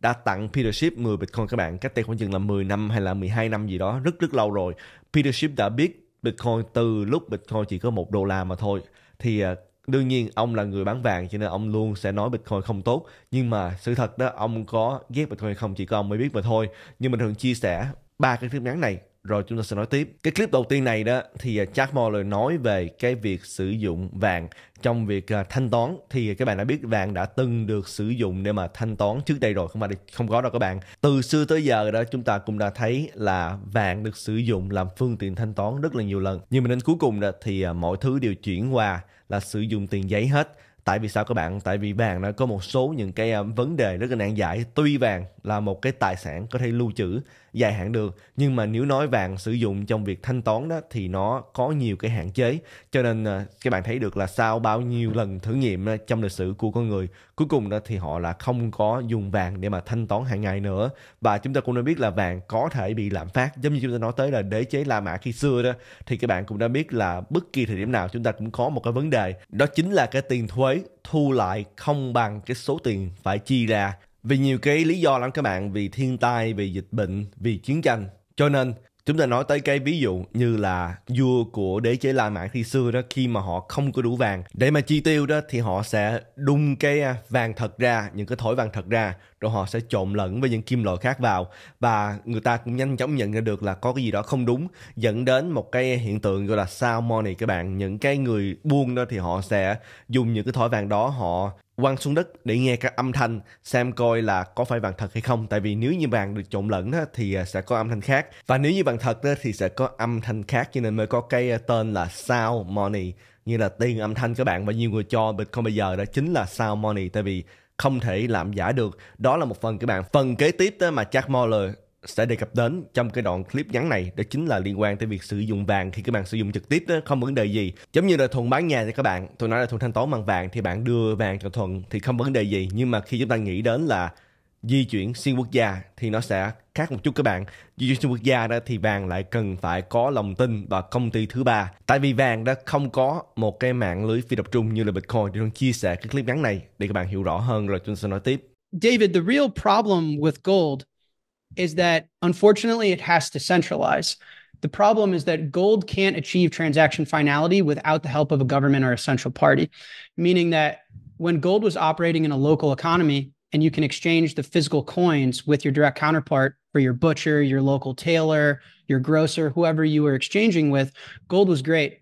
đã tặng Peter Schiff 10 Bitcoin các bạn cách đây khoảng chừng là 10 năm hay là 12 năm gì đó rất rất lâu rồi Peter Schiff đã biết Bitcoin từ lúc Bitcoin chỉ có một đô la mà thôi thì à, đương nhiên ông là người bán vàng cho nên ông luôn sẽ nói bitcoin không tốt nhưng mà sự thật đó ông có ghét bitcoin hay không chỉ có ông mới biết mà thôi nhưng mình thường chia sẻ ba cái clip ngắn này rồi chúng ta sẽ nói tiếp. Cái clip đầu tiên này đó thì à, Jack lời nói về cái việc sử dụng vàng trong việc à, thanh toán thì các bạn đã biết vàng đã từng được sử dụng để mà thanh toán trước đây rồi không phải không có đâu các bạn. Từ xưa tới giờ đó chúng ta cũng đã thấy là vàng được sử dụng làm phương tiện thanh toán rất là nhiều lần. Nhưng mà đến cuối cùng đó thì à, mọi thứ đều chuyển qua là sử dụng tiền giấy hết tại vì sao các bạn tại vì vàng nó có một số những cái vấn đề rất là nan giải tuy vàng là một cái tài sản có thể lưu trữ dài hạn được nhưng mà nếu nói vàng sử dụng trong việc thanh toán đó thì nó có nhiều cái hạn chế cho nên à, các bạn thấy được là sau bao nhiêu lần thử nghiệm à, trong lịch sử của con người cuối cùng đó thì họ là không có dùng vàng để mà thanh toán hàng ngày nữa và chúng ta cũng đã biết là vàng có thể bị lạm phát giống như chúng ta nói tới là đế chế La Mã khi xưa đó thì các bạn cũng đã biết là bất kỳ thời điểm nào chúng ta cũng có một cái vấn đề đó chính là cái tiền thuế thu lại không bằng cái số tiền phải chi ra vì nhiều cái lý do lắm các bạn vì thiên tai vì dịch bệnh vì chiến tranh cho nên chúng ta nói tới cái ví dụ như là vua của đế chế La Mã khi xưa đó khi mà họ không có đủ vàng để mà chi tiêu đó thì họ sẽ đun cái à, vàng thật ra những cái thỏi vàng thật ra rồi họ sẽ trộn lẫn với những kim loại khác vào và người ta cũng nhanh chóng nhận ra được là có cái gì đó không đúng dẫn đến một cái hiện tượng gọi là sao money các bạn những cái người buôn đó thì họ sẽ dùng những cái thỏi vàng đó họ quăng xuống đất để nghe các âm thanh xem coi là có phải vàng thật hay không tại vì nếu như vàng được trộn lẫn thì à, sẽ có âm thanh khác và nếu như vàng thật thì sẽ có âm thanh khác cho nên mới có cái à, tên là sound money như là tiền âm thanh các bạn và nhiều người cho bitcoin bây giờ đó chính là sound money tại vì không thể làm giả được đó là một phần các bạn phần kế tiếp đó mà Jack Moller sẽ đề cập đến trong cái đoạn clip ngắn này đó chính là liên quan tới việc sử dụng vàng khi các bạn sử dụng trực tiếp đó không vấn đề gì giống như là thuần bán nhà thì các bạn tôi nói là thuần thanh toán bằng vàng thì bạn đưa vàng cho thuần thì không vấn đề gì nhưng mà khi chúng ta nghĩ đến là di chuyển xuyên quốc gia thì nó sẽ khác một chút các bạn di chuyển xuyên quốc gia đó thì vàng lại cần phải có lòng tin và công ty thứ ba tại vì vàng đã không có một cái mạng lưới phi tập trung như là bitcoin tôi đang chia sẻ cái clip ngắn này để các bạn hiểu rõ hơn rồi chúng sẽ nói tiếp David, the real problem with gold is that unfortunately it has to centralize. The problem is that gold can't achieve transaction finality without the help of a government or a central party, meaning that when gold was operating in a local economy and you can exchange the physical coins with your direct counterpart for your butcher, your local tailor, your grocer, whoever you were exchanging with, gold was great.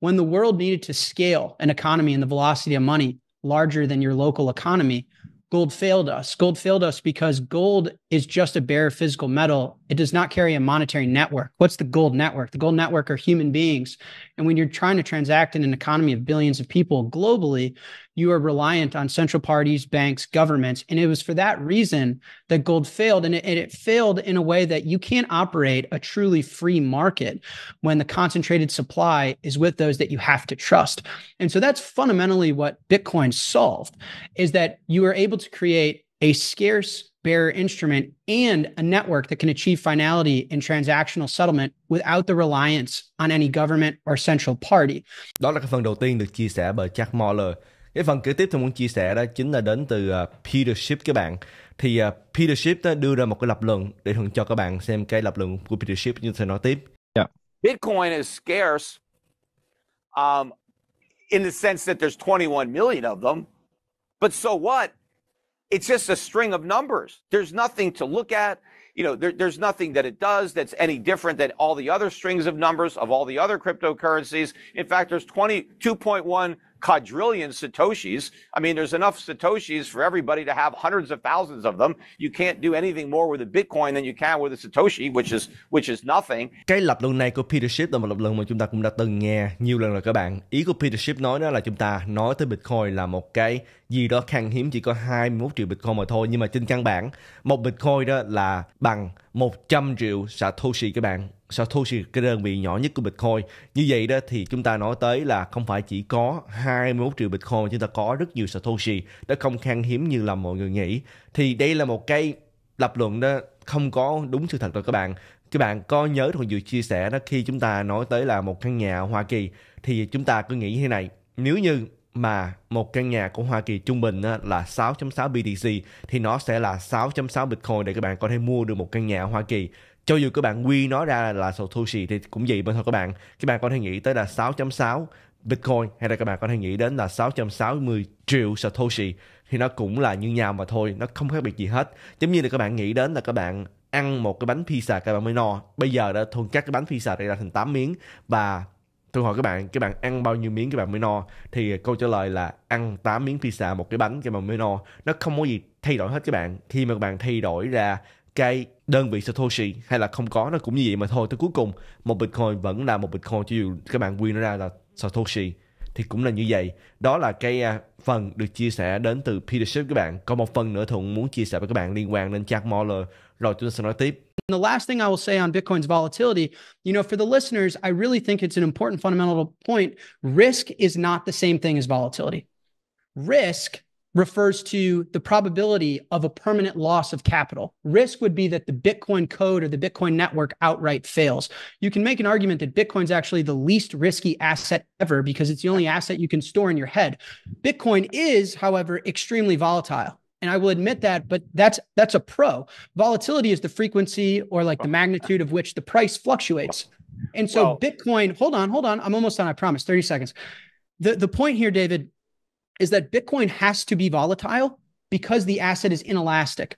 When the world needed to scale an economy and the velocity of money larger than your local economy, gold failed us. Gold failed us because gold is just a bare physical metal it does not carry a monetary network. What's the gold network? The gold network are human beings. And when you're trying to transact in an economy of billions of people globally, you are reliant on central parties, banks, governments. And it was for that reason that gold failed. And it, and it failed in a way that you can't operate a truly free market when the concentrated supply is with those that you have to trust. And so that's fundamentally what Bitcoin solved is that you are able to create a scarce bearer instrument and a network that can achieve finality in transactional settlement without the reliance on any government or central party. Đó là cái phần đầu tiên được chia sẻ bởi Jack Moller. Cái phần kế tiếp tôi muốn chia sẻ đó chính là đến từ Peter Schiff các bạn. Thì Peter Schiff đưa ra một cái lập luận để thường cho các bạn xem cái lập luận của Peter Schiff như thế nói tiếp. Yeah. Bitcoin is scarce um, in the sense that there's 21 million of them. But so what? It's just a string of numbers. There's nothing to look at. You know, there, there's nothing that it does that's any different than all the other strings of numbers of all the other cryptocurrencies. In fact, there's 22.1. quadrillion Satoshis. I mean, there's enough Satoshis for everybody to have hundreds of thousands of them. You can't do anything more with a Bitcoin than you can with a Satoshi, which is which is nothing. Cái lập luận này của Peter Schiff là một lập luận mà chúng ta cũng đã từng nghe nhiều lần rồi các bạn. Ý của Peter Schiff nói đó là chúng ta nói tới Bitcoin là một cái gì đó khan hiếm chỉ có 21 triệu Bitcoin mà thôi. Nhưng mà trên căn bản, một Bitcoin đó là bằng 100 triệu Satoshi các bạn. Satoshi cái đơn vị nhỏ nhất của Bitcoin như vậy đó thì chúng ta nói tới là không phải chỉ có 21 triệu Bitcoin chúng ta có rất nhiều Satoshi đã không khan hiếm như là mọi người nghĩ thì đây là một cái lập luận đó không có đúng sự thật rồi các bạn các bạn có nhớ thuận vừa chia sẻ đó khi chúng ta nói tới là một căn nhà Hoa Kỳ thì chúng ta cứ nghĩ như thế này nếu như mà một căn nhà của Hoa Kỳ trung bình là 6.6 BTC thì nó sẽ là 6.6 Bitcoin để các bạn có thể mua được một căn nhà ở Hoa Kỳ cho dù các bạn quy nó ra là Satoshi thì cũng vậy mà thôi các bạn các bạn có thể nghĩ tới là 6.6 Bitcoin hay là các bạn có thể nghĩ đến là 660 triệu Satoshi thì nó cũng là như nhau mà thôi nó không khác biệt gì hết giống như là các bạn nghĩ đến là các bạn ăn một cái bánh pizza các bạn mới no bây giờ đã thuần cắt cái bánh pizza này ra thành 8 miếng và tôi hỏi các bạn các bạn ăn bao nhiêu miếng các bạn mới no thì câu trả lời là ăn 8 miếng pizza một cái bánh các bạn mới no nó không có gì thay đổi hết các bạn khi mà các bạn thay đổi ra cái đơn vị Satoshi hay là không có nó cũng như vậy mà thôi tới cuối cùng một Bitcoin vẫn là một Bitcoin cho dù các bạn quy nó ra là Satoshi thì cũng là như vậy đó là cái à, phần được chia sẻ đến từ Peter Schiff các bạn Có một phần nữa thuận muốn chia sẻ với các bạn liên quan đến Jack Mueller rồi chúng ta sẽ nói tiếp And the last thing I will say on Bitcoin's volatility, you know, for the listeners, I really think it's an important fundamental point. Risk is not the same thing as volatility. Risk refers to the probability of a permanent loss of capital. Risk would be that the Bitcoin code or the Bitcoin network outright fails. You can make an argument that Bitcoin's actually the least risky asset ever because it's the only asset you can store in your head. Bitcoin is, however, extremely volatile. And I will admit that, but that's that's a pro. Volatility is the frequency or like the magnitude of which the price fluctuates. And so well, Bitcoin, hold on, hold on. I'm almost done. I promise, 30 seconds. The the point here, David, is that Bitcoin has to be volatile because the asset is inelastic.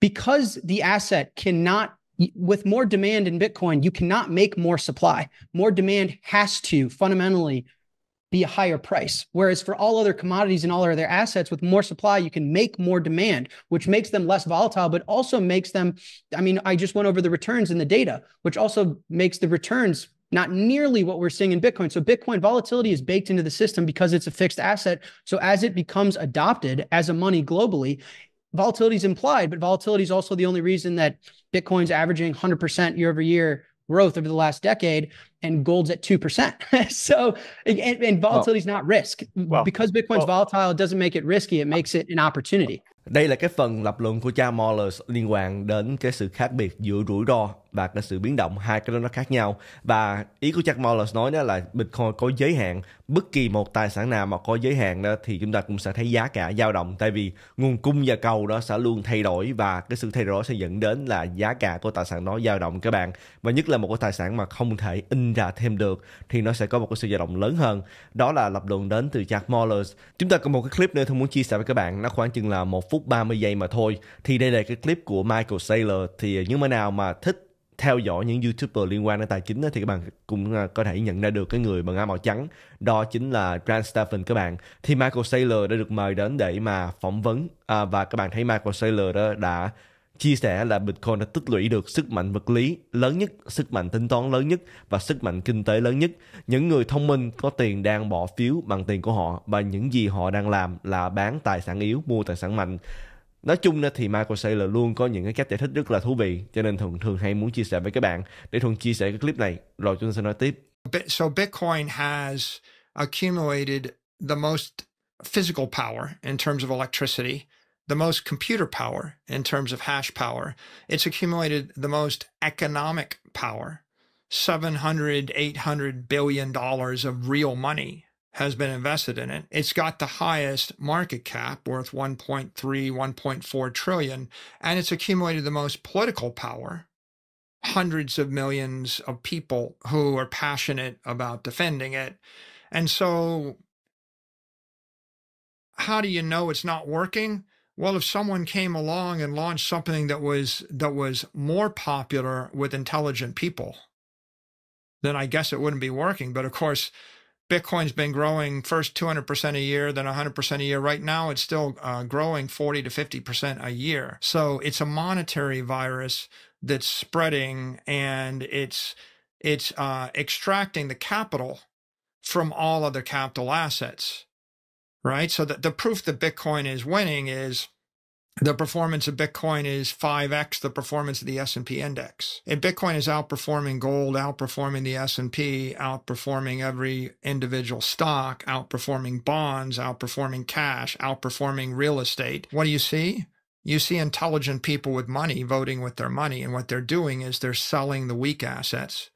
Because the asset cannot, with more demand in Bitcoin, you cannot make more supply. More demand has to fundamentally be a higher price. Whereas for all other commodities and all other assets, with more supply, you can make more demand, which makes them less volatile, but also makes them. I mean, I just went over the returns in the data, which also makes the returns not nearly what we're seeing in Bitcoin. So Bitcoin volatility is baked into the system because it's a fixed asset. So as it becomes adopted as a money globally, volatility is implied, but volatility is also the only reason that Bitcoin's averaging 100% year over year growth over the last decade and gold's at 2%. so, and, and volatility is well, not risk. Well, because Bitcoin's well, volatile, it doesn't make it risky, it makes it an opportunity. Đây là cái phần lập luận của cha Mollers liên quan đến cái sự khác biệt giữa rủi ro và cái sự biến động hai cái đó nó khác nhau và ý của Jack Ma nói đó là Bitcoin có giới hạn bất kỳ một tài sản nào mà có giới hạn đó thì chúng ta cũng sẽ thấy giá cả dao động tại vì nguồn cung và cầu đó sẽ luôn thay đổi và cái sự thay đổi sẽ dẫn đến là giá cả của tài sản đó dao động các bạn và nhất là một cái tài sản mà không thể in ra thêm được thì nó sẽ có một cái sự dao động lớn hơn đó là lập luận đến từ Jack Mollers chúng ta có một cái clip nữa tôi muốn chia sẻ với các bạn nó khoảng chừng là một phút 30 giây mà thôi thì đây là cái clip của Michael Saylor thì những mới nào mà thích theo dõi những youtuber liên quan đến tài chính thì các bạn cũng à, có thể nhận ra được cái người bằng áo màu trắng đó chính là Grant Stephen các bạn thì Michael Saylor đã được mời đến để mà phỏng vấn à, và các bạn thấy Michael Saylor đó đã chia sẻ là Bitcoin đã tích lũy được sức mạnh vật lý lớn nhất, sức mạnh tính toán lớn nhất và sức mạnh kinh tế lớn nhất. Những người thông minh có tiền đang bỏ phiếu bằng tiền của họ và những gì họ đang làm là bán tài sản yếu mua tài sản mạnh. nói chung thì Michael Saylor luôn có những cái cách giải thích rất là thú vị cho nên thường thường hay muốn chia sẻ với các bạn để thường chia sẻ cái clip này rồi chúng ta sẽ nói tiếp. So Bitcoin has accumulated the most physical power in terms of electricity, the most computer power in terms of hash power. It's accumulated the most economic power, 700 800 billion dollars of real money has been invested in it. It's got the highest market cap worth 1.3, 1.4 trillion, and it's accumulated the most political power. Hundreds of millions of people who are passionate about defending it. And so, how do you know it's not working? Well, if someone came along and launched something that was that was more popular with intelligent people, then I guess it wouldn't be working. But of course, Bitcoin's been growing first 200% a year, then 100% a year. Right now, it's still uh, growing 40 to 50% a year. So it's a monetary virus that's spreading and it's, it's uh, extracting the capital from all other capital assets, right? So the, the proof that Bitcoin is winning is the performance of Bitcoin is 5x the performance of the S&P index. And Bitcoin is outperforming gold, outperforming the S&P, outperforming every individual stock, outperforming bonds, outperforming cash, outperforming real estate. What do you see? You see intelligent people with money voting with their money and what they're doing is they're selling the weak assets,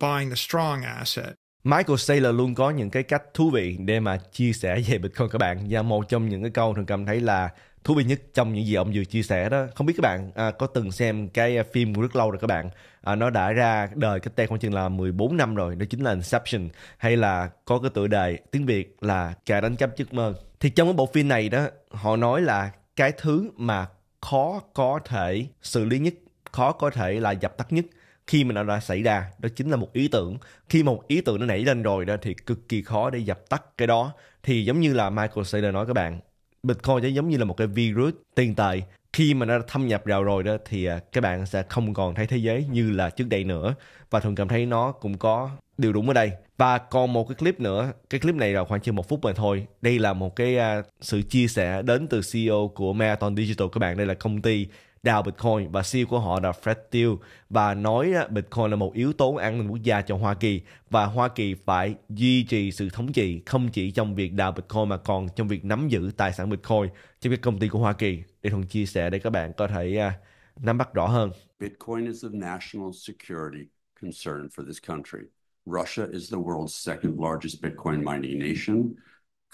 buying the strong asset. Michael Saylor luôn có những cái cách thú vị để mà chia sẻ về Bitcoin các bạn và một trong những cái câu thường cảm thấy là thú vị nhất trong những gì ông vừa chia sẻ đó không biết các bạn à, có từng xem cái à, phim rất lâu rồi các bạn à, nó đã ra đời cách đây khoảng chừng là 14 năm rồi đó chính là Inception hay là có cái tựa đề tiếng Việt là kẻ đánh cắp giấc mơ thì trong cái bộ phim này đó họ nói là cái thứ mà khó có thể xử lý nhất khó có thể là dập tắt nhất khi mà nó đã xảy ra đó chính là một ý tưởng khi một ý tưởng nó nảy lên rồi đó thì cực kỳ khó để dập tắt cái đó thì giống như là Michael Saylor nói các bạn Bitcoin nó giống như là một cái virus tiền tệ khi mà nó thâm nhập vào rồi đó thì à, các bạn sẽ không còn thấy thế giới như là trước đây nữa và thường cảm thấy nó cũng có điều đúng ở đây và còn một cái clip nữa cái clip này là khoảng chừng một phút mà thôi đây là một cái à, sự chia sẻ đến từ CEO của Marathon Digital các bạn đây là công ty đào Bitcoin và CEO của họ là Fred Thiel và nói Bitcoin là một yếu tố an ninh quốc gia cho Hoa Kỳ và Hoa Kỳ phải duy trì sự thống trị không chỉ trong việc đào Bitcoin mà còn trong việc nắm giữ tài sản Bitcoin trong các công ty của Hoa Kỳ. Để Thuận chia sẻ để các bạn có thể à, nắm bắt rõ hơn. Bitcoin is a national security concern for this country. Russia is the world's second largest Bitcoin mining nation.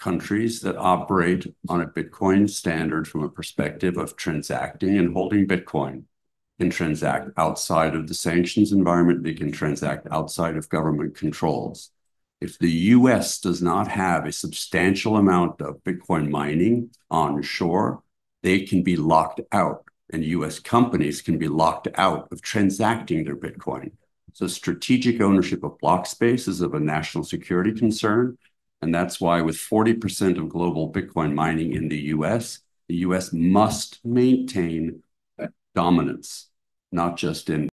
countries that operate on a Bitcoin standard from a perspective of transacting and holding Bitcoin can transact outside of the sanctions environment. They can transact outside of government controls. If the U.S. does not have a substantial amount of Bitcoin mining onshore, they can be locked out, and U.S. companies can be locked out of transacting their Bitcoin. So strategic ownership of block space is of a national security concern, and that's why with 40% of global Bitcoin mining in the U.S., the U.S. must maintain dominance, not just in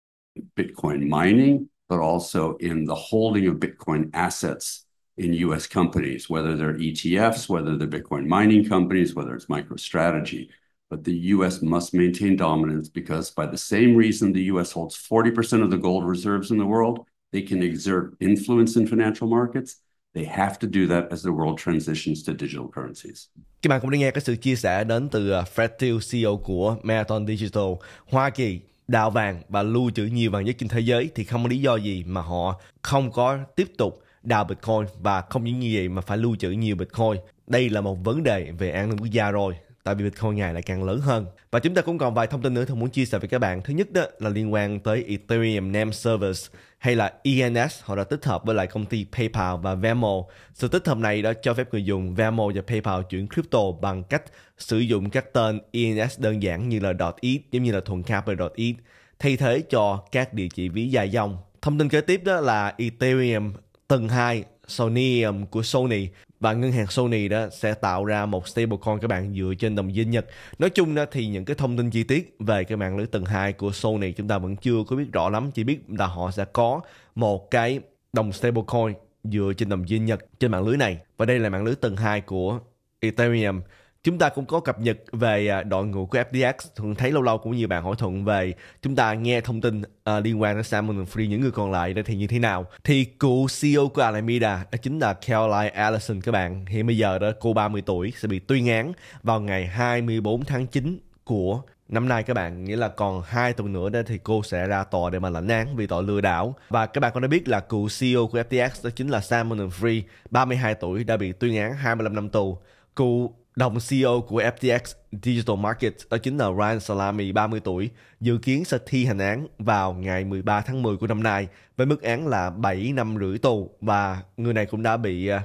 Bitcoin mining, but also in the holding of Bitcoin assets in U.S. companies, whether they're ETFs, whether they're Bitcoin mining companies, whether it's MicroStrategy. But the U.S. must maintain dominance because by the same reason the U.S. holds 40% of the gold reserves in the world, they can exert influence in financial markets. They have to do that as the world transitions to digital currencies. Các bạn cũng đã nghe cái sự chia sẻ đến từ à, Fred Thiel, CEO của Marathon Digital. Hoa Kỳ đào vàng và lưu trữ nhiều vàng nhất trên thế giới thì không có lý do gì mà họ không có tiếp tục đào Bitcoin và không những như vậy mà phải lưu trữ nhiều Bitcoin. Đây là một vấn đề về an ninh quốc gia rồi tại vì Bitcoin ngày lại càng lớn hơn. Và chúng ta cũng còn vài thông tin nữa tôi muốn chia sẻ với các bạn. Thứ nhất đó là liên quan tới Ethereum Name Service hay là ENS họ đã tích hợp với lại công ty PayPal và Venmo. Sự tích hợp này đã cho phép người dùng Venmo và PayPal chuyển crypto bằng cách sử dụng các tên ENS đơn giản như là .eth giống như là thuần cap và .eth thay thế cho các địa chỉ ví dài dòng. Thông tin kế tiếp đó là Ethereum tầng 2 Sony um, của Sony và ngân hàng Sony đó sẽ tạo ra một stablecoin các bạn dựa trên đồng yên Nhật. Nói chung đó thì những cái thông tin chi tiết về cái mạng lưới tầng 2 của Sony chúng ta vẫn chưa có biết rõ lắm, chỉ biết là họ sẽ có một cái đồng stablecoin dựa trên đồng yên Nhật trên mạng lưới này. Và đây là mạng lưới tầng 2 của Ethereum Chúng ta cũng có cập nhật về à, đội ngũ của FTX. thường thấy lâu lâu cũng nhiều bạn hỏi Thuận về chúng ta nghe thông tin uh, liên quan đến Salmon Free những người còn lại đây thì như thế nào. Thì cựu CEO của Alameda đó chính là Caroline Allison các bạn. Hiện bây giờ đó cô 30 tuổi sẽ bị tuyên án vào ngày 24 tháng 9 của năm nay các bạn nghĩa là còn hai tuần nữa đó thì cô sẽ ra tòa để mà lãnh án vì tội lừa đảo và các bạn có đã biết là cựu CEO của FTX đó chính là Salmon Free 32 tuổi đã bị tuyên án 25 năm tù cựu Đồng CEO của FTX Digital Markets đó chính là Ryan Salami, 30 tuổi, dự kiến sẽ thi hành án vào ngày 13 tháng 10 của năm nay với mức án là 7 năm rưỡi tù và người này cũng đã bị à,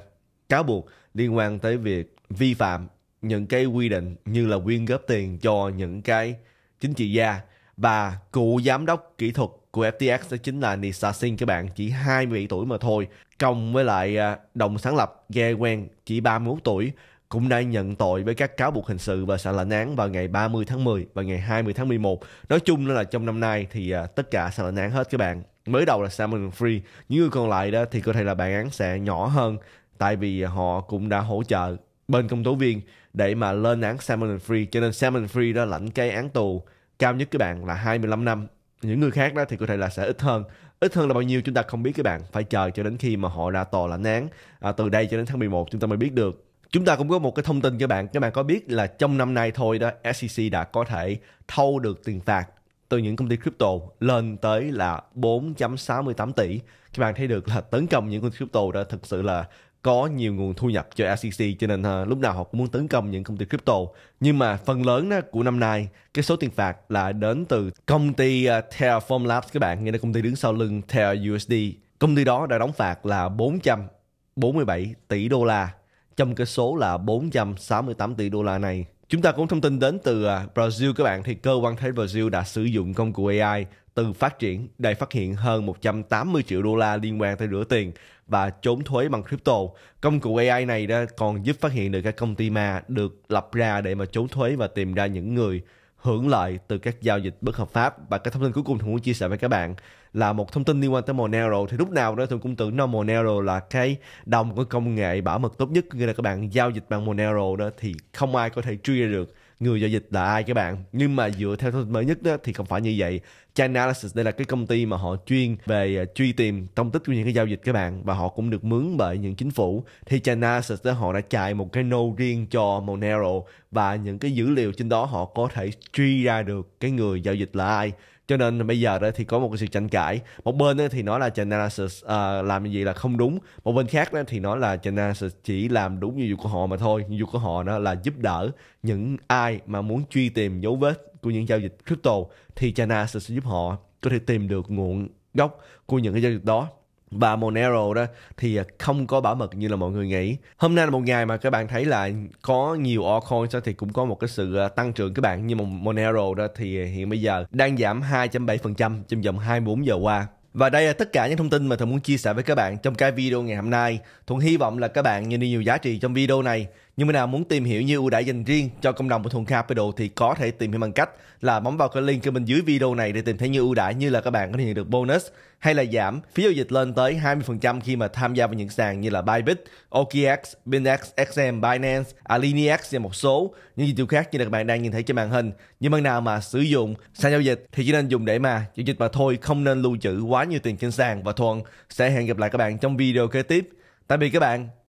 cáo buộc liên quan tới việc vi phạm những cái quy định như là quyên góp tiền cho những cái chính trị gia và cựu giám đốc kỹ thuật của FTX đó chính là Nisa Singh các bạn chỉ 27 tuổi mà thôi cộng với lại à, đồng sáng lập Ge Wen chỉ 31 tuổi cũng đã nhận tội với các cáo buộc hình sự và sẽ lãnh án vào ngày 30 tháng 10 và ngày 20 tháng 11. Nói chung là trong năm nay thì à, tất cả sẽ lãnh án hết các bạn. Mới đầu là Salmon Free, những người còn lại đó thì có thể là bản án sẽ nhỏ hơn tại vì họ cũng đã hỗ trợ bên công tố viên để mà lên án Salmon Free cho nên Salmon Free đó lãnh cái án tù cao nhất các bạn là 25 năm những người khác đó thì có thể là sẽ ít hơn ít hơn là bao nhiêu chúng ta không biết các bạn phải chờ cho đến khi mà họ ra tòa lãnh án à, từ đây cho đến tháng 11 chúng ta mới biết được Chúng ta cũng có một cái thông tin cho bạn, các bạn có biết là trong năm nay thôi đó, SEC đã có thể thâu được tiền phạt từ những công ty crypto lên tới là 4.68 tỷ. Các bạn thấy được là tấn công những công ty crypto đã thực sự là có nhiều nguồn thu nhập cho SEC cho nên ờ, lúc nào họ cũng muốn tấn công những công ty crypto. Nhưng mà phần lớn của năm nay cái số tiền phạt là đến từ công ty uh, Terraform Labs các bạn, nghĩa là công ty đứng sau lưng Terra USD. Công ty đó đã đóng phạt là 447 tỷ đô la trong cái số là 468 tỷ đô la này. Chúng ta cũng thông tin đến từ à, Brazil các bạn thì cơ quan thuế Brazil đã sử dụng công cụ AI từ phát triển để phát hiện hơn 180 triệu đô la liên quan tới rửa tiền và trốn thuế bằng crypto. Công cụ AI này đã còn giúp phát hiện được các công ty ma được lập ra để mà trốn thuế và tìm ra những người hưởng lợi từ các giao dịch bất hợp pháp. Và cái thông tin cuối cùng tôi muốn chia sẻ với các bạn là một thông tin liên quan tới Monero thì lúc nào đó thường cũng tưởng nó Monero là cái đồng của công nghệ bảo mật tốt nhất nghĩa là các bạn giao dịch bằng Monero đó thì không ai có thể truy ra được người giao dịch là ai các bạn nhưng mà dựa theo thông tin mới nhất đó, thì không phải như vậy Chainalysis đây là cái công ty mà họ chuyên về à, truy tìm thông tích của những cái giao dịch các bạn và họ cũng được mướn bởi những chính phủ thì Chainalysis đó họ đã chạy một cái node riêng cho Monero và những cái dữ liệu trên đó họ có thể truy ra được cái người giao dịch là ai cho nên bây giờ đó thì có một cái sự tranh cãi một bên thì nói là Genesis uh, làm gì là không đúng một bên khác đó thì nói là Genesis chỉ làm đúng nhiệm vụ của họ mà thôi nhiệm vụ của họ đó là giúp đỡ những ai mà muốn truy tìm dấu vết của những giao dịch crypto thì Genesis sẽ giúp họ có thể tìm được nguồn gốc của những cái giao dịch đó và Monero đó thì à, không có bảo mật như là mọi người nghĩ. Hôm nay là một ngày mà các bạn thấy là có nhiều altcoins thì cũng có một cái sự à, tăng trưởng các bạn nhưng mà Monero đó thì à, hiện bây giờ đang giảm 2.7% trong vòng 24 giờ qua. Và đây là tất cả những thông tin mà Thuận muốn chia sẻ với các bạn trong cái video ngày hôm nay. Thuận hy vọng là các bạn nhận được nhiều giá trị trong video này. Nhưng mà nào muốn tìm hiểu như ưu đãi dành riêng cho cộng đồng của Thuần Capital thì có thể tìm hiểu bằng cách là bấm vào cái link bên dưới video này để tìm thấy như ưu đãi như là các bạn có thể nhận được bonus hay là giảm phí giao dịch lên tới 20% khi mà tham gia vào những sàn như là Bybit, OKX, Binance, XM, Binance, Alinex và một số những dịch vụ khác như là các bạn đang nhìn thấy trên màn hình. Nhưng bạn nào mà sử dụng sàn giao dịch thì chỉ nên dùng để mà giao dịch mà thôi, không nên lưu trữ quá nhiều tiền trên sàn và Thuận sẽ hẹn gặp lại các bạn trong video kế tiếp. Tạm biệt các bạn.